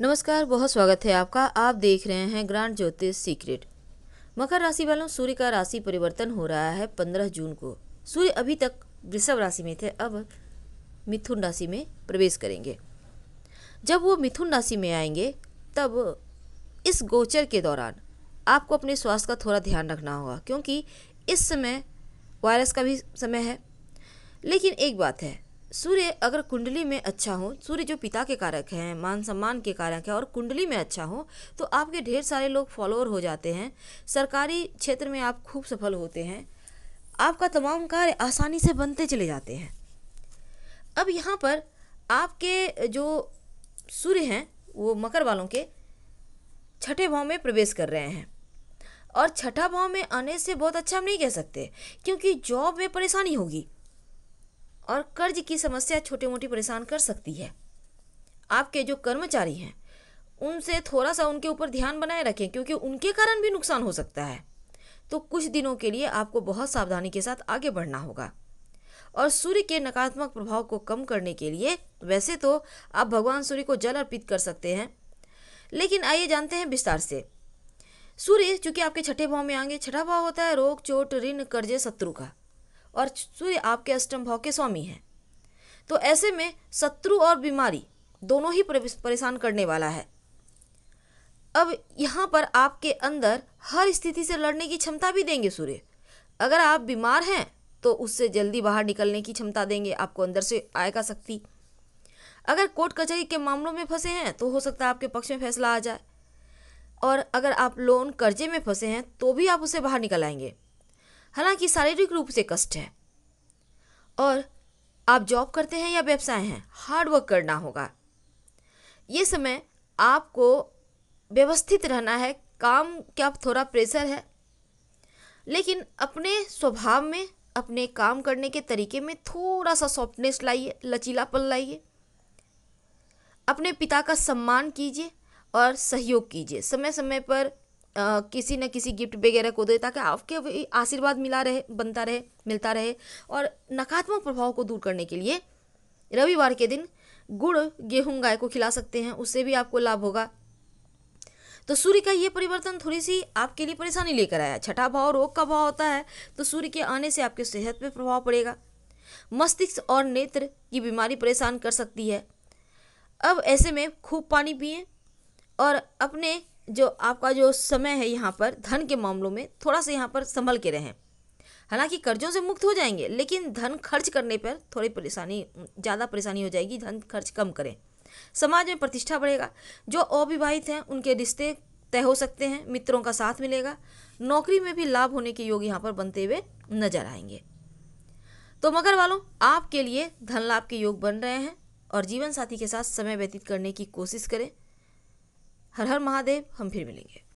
नमस्कार बहुत स्वागत है आपका आप देख रहे हैं ग्रांड ज्योतिष सीक्रेट मकर राशि वालों सूर्य का राशि परिवर्तन हो रहा है पंद्रह जून को सूर्य अभी तक वृषभ राशि में थे अब मिथुन राशि में प्रवेश करेंगे जब वो मिथुन राशि में आएंगे तब इस गोचर के दौरान आपको अपने स्वास्थ्य का थोड़ा ध्यान रखना होगा क्योंकि इस समय वायरस का भी समय है लेकिन एक बात है सूर्य अगर कुंडली में अच्छा हो सूर्य जो पिता के कारक हैं मान सम्मान के कारक हैं और कुंडली में अच्छा हो तो आपके ढेर सारे लोग फॉलोअर हो जाते हैं सरकारी क्षेत्र में आप खूब सफल होते हैं आपका तमाम कार्य आसानी से बनते चले जाते हैं अब यहाँ पर आपके जो सूर्य हैं वो मकर वालों के छठे भाव में प्रवेश कर रहे हैं और छठा भाव में आने से बहुत अच्छा हम नहीं कह सकते क्योंकि जॉब में परेशानी होगी और कर्ज की समस्या छोटी मोटी परेशान कर सकती है आपके जो कर्मचारी हैं उनसे थोड़ा सा उनके ऊपर ध्यान बनाए रखें क्योंकि उनके कारण भी नुकसान हो सकता है तो कुछ दिनों के लिए आपको बहुत सावधानी के साथ आगे बढ़ना होगा और सूर्य के नकारात्मक प्रभाव को कम करने के लिए वैसे तो आप भगवान सूर्य को जल अर्पित कर सकते हैं लेकिन आइए जानते हैं विस्तार से सूर्य चूंकि आपके छठे भाव में आएंगे छठा भाव होता है रोग चोट ऋण कर्जे शत्रु का और सूर्य आपके अष्टम भाव के स्वामी हैं तो ऐसे में शत्रु और बीमारी दोनों ही परेशान करने वाला है अब यहाँ पर आपके अंदर हर स्थिति से लड़ने की क्षमता भी देंगे सूर्य अगर आप बीमार हैं तो उससे जल्दी बाहर निकलने की क्षमता देंगे आपको अंदर से आएगा शक्ति अगर कोर्ट कचहरी के मामलों में फंसे हैं तो हो सकता है आपके पक्ष में फैसला आ जाए और अगर आप लोन कर्जे में फंसे हैं तो भी आप उसे बाहर निकल आएंगे हालांकि शारीरिक रूप से कष्ट है और आप जॉब करते हैं या व्यवसाय हैं हार्ड वर्क करना होगा ये समय आपको व्यवस्थित रहना है काम क्या थोड़ा प्रेशर है लेकिन अपने स्वभाव में अपने काम करने के तरीके में थोड़ा सा सॉफ्टनेस लाइए लचीलापन लाइए अपने पिता का सम्मान कीजिए और सहयोग कीजिए समय समय पर आ, किसी न किसी गिफ्ट वगैरह को दे ताकि आपके आशीर्वाद मिला रहे बनता रहे मिलता रहे और नकारात्मक प्रभाव को दूर करने के लिए रविवार के दिन गुड़ गेहूं गाय को खिला सकते हैं उससे भी आपको लाभ होगा तो सूर्य का ये परिवर्तन थोड़ी सी आपके लिए परेशानी लेकर आया छठा भाव रोग का भाव होता है तो सूर्य के आने से आपके सेहत पर प्रभाव पड़ेगा मस्तिष्क और नेत्र की बीमारी परेशान कर सकती है अब ऐसे में खूब पानी पिए और अपने जो आपका जो समय है यहाँ पर धन के मामलों में थोड़ा सा यहाँ पर संभल के रहें हालांकि कर्जों से मुक्त हो जाएंगे लेकिन धन खर्च करने पर थोड़ी परेशानी ज़्यादा परेशानी हो जाएगी धन खर्च कम करें समाज में प्रतिष्ठा बढ़ेगा जो अविवाहित हैं उनके रिश्ते तय हो सकते हैं मित्रों का साथ मिलेगा नौकरी में भी लाभ होने के योग यहाँ पर बनते हुए नजर आएंगे तो मगर वालों आपके लिए धन लाभ के योग बन रहे हैं और जीवन साथी के साथ समय व्यतीत करने की कोशिश करें हर हर महादेव हम फिर मिलेंगे